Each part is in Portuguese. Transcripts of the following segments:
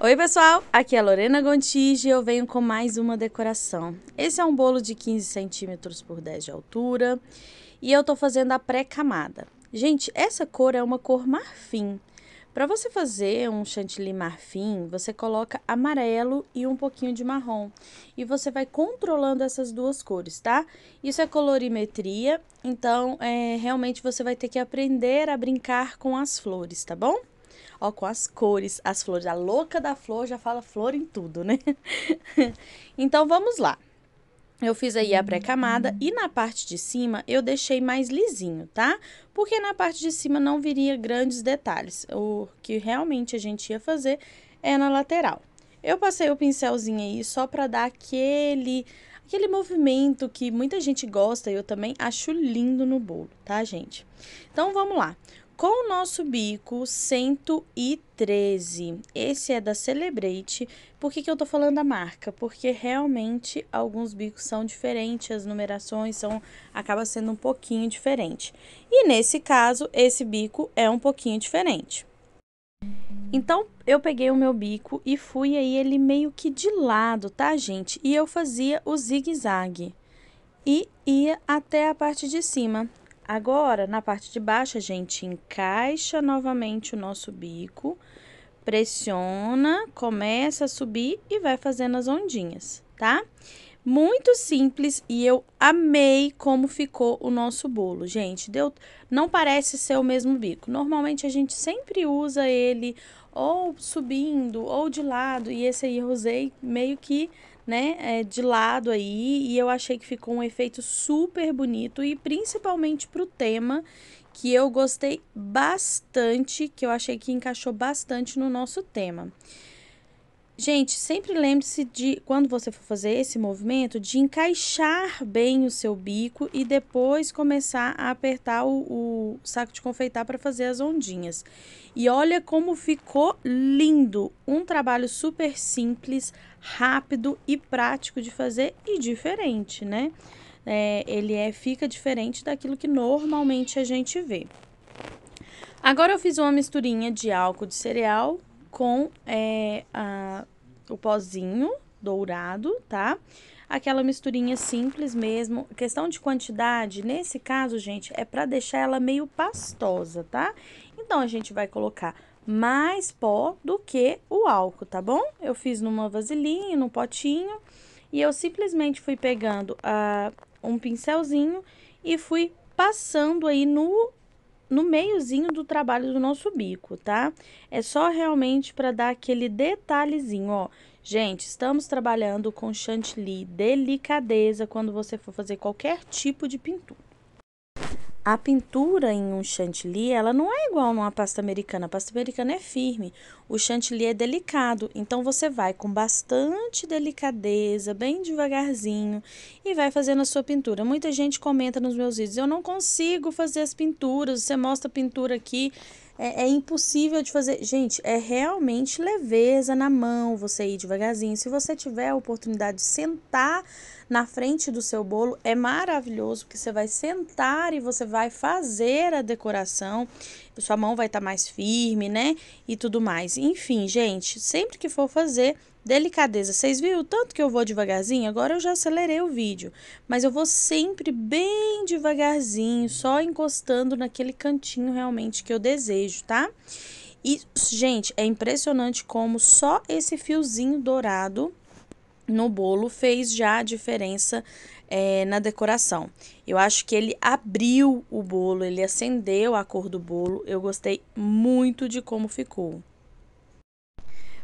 Oi, pessoal! Aqui é a Lorena Gontijo e eu venho com mais uma decoração. Esse é um bolo de 15 centímetros por 10 de altura e eu tô fazendo a pré-camada. Gente, essa cor é uma cor marfim. Para você fazer um chantilly marfim, você coloca amarelo e um pouquinho de marrom. E você vai controlando essas duas cores, tá? Isso é colorimetria, então é, realmente você vai ter que aprender a brincar com as flores, tá bom? Ó, com as cores, as flores. A louca da flor já fala flor em tudo, né? então vamos lá. Eu fiz aí a pré-camada e na parte de cima eu deixei mais lisinho, tá? Porque na parte de cima não viria grandes detalhes. O que realmente a gente ia fazer é na lateral. Eu passei o pincelzinho aí só pra dar aquele, aquele movimento que muita gente gosta, eu também acho lindo no bolo, tá, gente? Então, vamos lá com o nosso bico 113. Esse é da Celebrate. Por que, que eu tô falando da marca? Porque realmente alguns bicos são diferentes, as numerações são acaba sendo um pouquinho diferente. E nesse caso, esse bico é um pouquinho diferente. Então, eu peguei o meu bico e fui aí ele meio que de lado, tá, gente? E eu fazia o zigue-zague e ia até a parte de cima. Agora, na parte de baixo, a gente encaixa novamente o nosso bico, pressiona, começa a subir e vai fazendo as ondinhas, tá? Muito simples e eu amei como ficou o nosso bolo, gente. Deu, não parece ser o mesmo bico. Normalmente a gente sempre usa ele ou subindo ou de lado e esse aí eu usei meio que né, é, de lado aí, e eu achei que ficou um efeito super bonito e principalmente pro tema que eu gostei bastante, que eu achei que encaixou bastante no nosso tema. Gente, sempre lembre-se de, quando você for fazer esse movimento, de encaixar bem o seu bico e depois começar a apertar o, o saco de confeitar para fazer as ondinhas. E olha como ficou lindo! Um trabalho super simples, rápido e prático de fazer e diferente, né? É, ele é, fica diferente daquilo que normalmente a gente vê. Agora eu fiz uma misturinha de álcool de cereal com é, a o pozinho dourado, tá? Aquela misturinha simples mesmo. Questão de quantidade, nesse caso, gente, é para deixar ela meio pastosa, tá? Então, a gente vai colocar mais pó do que o álcool, tá bom? Eu fiz numa vasilhinha, num potinho, e eu simplesmente fui pegando uh, um pincelzinho e fui passando aí no no meiozinho do trabalho do nosso bico, tá? É só realmente para dar aquele detalhezinho, ó. Gente, estamos trabalhando com chantilly, delicadeza quando você for fazer qualquer tipo de pintura a pintura em um chantilly, ela não é igual numa pasta americana. A pasta americana é firme, o chantilly é delicado. Então você vai com bastante delicadeza, bem devagarzinho e vai fazendo a sua pintura. Muita gente comenta nos meus vídeos: "Eu não consigo fazer as pinturas, você mostra a pintura aqui" é, é, impossível de fazer. Gente, é realmente leveza na mão você ir devagarzinho. Se você tiver a oportunidade de sentar na frente do seu bolo, é maravilhoso, porque você vai sentar e você vai fazer a decoração sua mão vai estar tá mais firme, né? E tudo mais. Enfim, gente, sempre que for fazer, delicadeza. Vocês viram tanto que eu vou devagarzinho? Agora eu já acelerei o vídeo, mas eu vou sempre bem devagarzinho, só encostando naquele cantinho realmente que eu desejo, tá? E, gente, é impressionante como só esse fiozinho dourado no bolo fez já a diferença é, na decoração. Eu acho que ele abriu o bolo, ele acendeu a cor do bolo. Eu gostei muito de como ficou.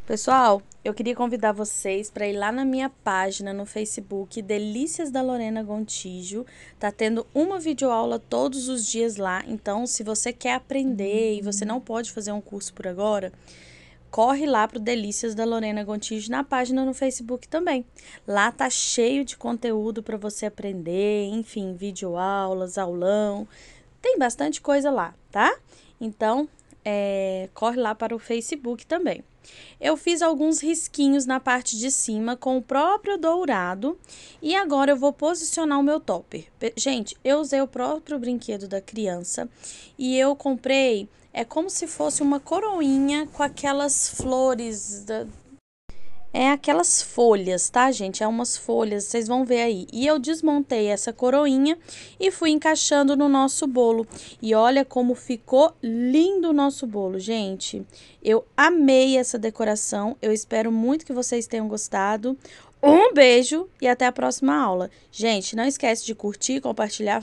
Pessoal, eu queria convidar vocês para ir lá na minha página no Facebook Delícias da Lorena Gontijo. Tá tendo uma videoaula todos os dias lá, então se você quer aprender e você não pode fazer um curso por agora, corre lá pro Delícias da Lorena Gontijo na página no Facebook também. Lá tá cheio de conteúdo para você aprender, enfim, vídeo aulas, aulão, tem bastante coisa lá, tá? Então, é, corre lá para o Facebook também. Eu fiz alguns risquinhos na parte de cima com o próprio dourado e agora eu vou posicionar o meu topper. Gente, eu usei o próprio brinquedo da criança e eu comprei é como se fosse uma coroinha com aquelas flores. Da... É aquelas folhas, tá, gente? É umas folhas, vocês vão ver aí. E eu desmontei essa coroinha e fui encaixando no nosso bolo. E olha como ficou lindo o nosso bolo, gente. Eu amei essa decoração. Eu espero muito que vocês tenham gostado. Um beijo e até a próxima aula. Gente, não esquece de curtir, compartilhar,